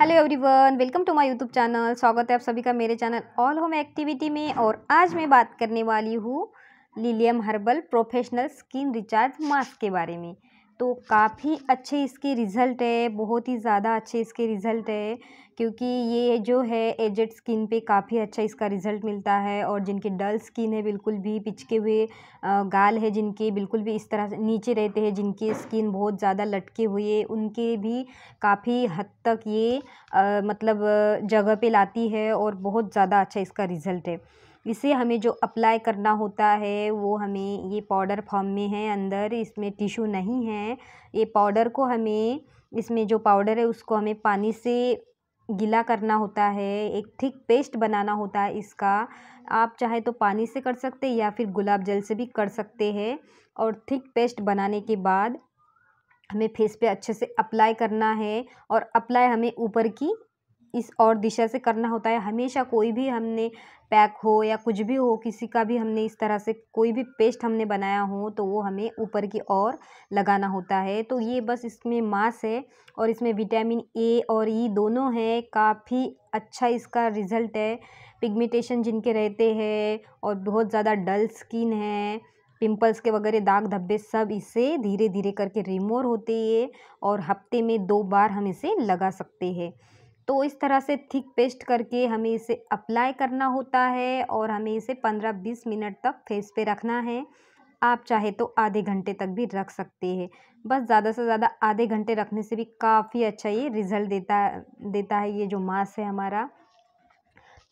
hello everyone welcome to my YouTube channel स्वागत है आप सभी का मेरे चैनल ऑल होम एक्टिविटी में और आज मैं बात करने वाली हूँ Lilium herbal professional skin recharge mask के बारे में तो काफ़ी अच्छे इसके रिज़ल्ट है बहुत ही ज़्यादा अच्छे इसके रिज़ल्ट है क्योंकि ये जो है एजेड स्किन पे काफ़ी अच्छा इसका रिज़ल्ट मिलता है और जिनके डल स्किन है बिल्कुल भी पिचके हुए गाल है जिनके बिल्कुल भी इस तरह से नीचे रहते हैं जिनके स्किन बहुत ज़्यादा लटके हुए उनके भी काफ़ी हद तक ये आ, मतलब जगह पे लाती है और बहुत ज़्यादा अच्छा इसका रिज़ल्ट है इसे हमें जो अप्लाई करना होता है वो हमें ये पाउडर फॉर्म में है अंदर इसमें टिशू नहीं है ये पाउडर को हमें इसमें जो पाउडर है उसको हमें पानी से गीला करना होता है एक थिक पेस्ट बनाना होता है इसका आप चाहे तो पानी से कर सकते हैं या फिर गुलाब जल से भी कर सकते हैं और थिक पेस्ट बनाने के बाद हमें फेस पे अच्छे से अप्लाई करना है और अप्लाई हमें ऊपर की इस और दिशा से करना होता है हमेशा कोई भी हमने पैक हो या कुछ भी हो किसी का भी हमने इस तरह से कोई भी पेस्ट हमने बनाया हो तो वो हमें ऊपर की ओर लगाना होता है तो ये बस इसमें मास है और इसमें विटामिन ए और ई दोनों हैं काफ़ी अच्छा इसका रिज़ल्ट है पिगमेंटेशन जिनके रहते हैं और बहुत ज़्यादा डल स्किन है पिंपल्स के वगैरह दाग धब्बे सब इसे धीरे धीरे करके रिमोव होते हैं और हफ्ते में दो बार हम इसे लगा सकते हैं तो इस तरह से थिक पेस्ट करके हमें इसे अप्लाई करना होता है और हमें इसे पंद्रह बीस मिनट तक फेस पे रखना है आप चाहे तो आधे घंटे तक भी रख सकते हैं बस ज़्यादा से ज़्यादा आधे घंटे रखने से भी काफ़ी अच्छा ये रिज़ल्ट देता देता है ये जो मास्क है हमारा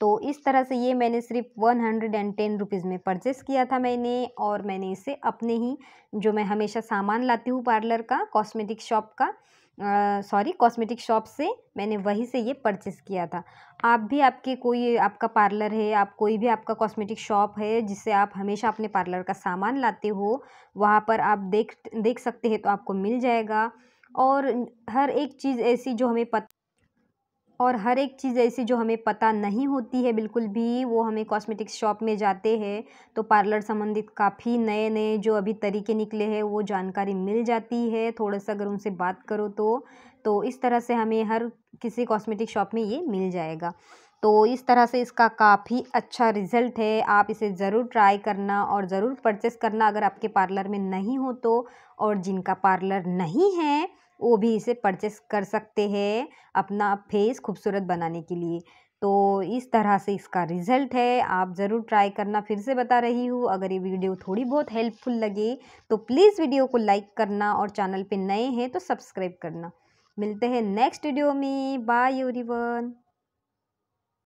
तो इस तरह से ये मैंने सिर्फ one hundred and ten rupees में परचेस किया था मैंने और मैंने इसे अपने ही जो मैं हमेशा सामान लाती हूँ पार्लर का कॉस्मेटिक शॉप का सॉरी कॉस्मेटिक शॉप से मैंने वहीं से ये परचेस किया था आप भी आपके कोई आपका पार्लर है आप कोई भी आपका कॉस्मेटिक शॉप है जिससे आप हमेशा अपने पार्लर का सामान लाते हो वहाँ पर आप देख देख सकते हैं तो आपको मिल जाएगा और हर एक चीज़ ऐसी जो हमें पता और हर एक चीज़ ऐसी जो हमें पता नहीं होती है बिल्कुल भी वो हमें कॉस्मेटिक्स शॉप में जाते हैं तो पार्लर संबंधित काफ़ी नए नए जो अभी तरीके निकले हैं वो जानकारी मिल जाती है थोड़ा सा अगर उनसे बात करो तो तो इस तरह से हमें हर किसी कॉस्मेटिक शॉप में ये मिल जाएगा तो इस तरह से इसका काफ़ी अच्छा रिज़ल्ट है आप इसे ज़रूर ट्राई करना और ज़रूर परचेस करना अगर आपके पार्लर में नहीं हो तो और जिनका पार्लर नहीं है वो भी इसे परचेस कर सकते हैं अपना फेस खूबसूरत बनाने के लिए तो इस तरह से इसका रिज़ल्ट है आप ज़रूर ट्राई करना फिर से बता रही हूँ अगर ये वीडियो थोड़ी बहुत हेल्पफुल लगे तो प्लीज़ वीडियो को लाइक करना और चैनल पे नए हैं तो सब्सक्राइब करना मिलते हैं नेक्स्ट वीडियो में बाय एवरीवन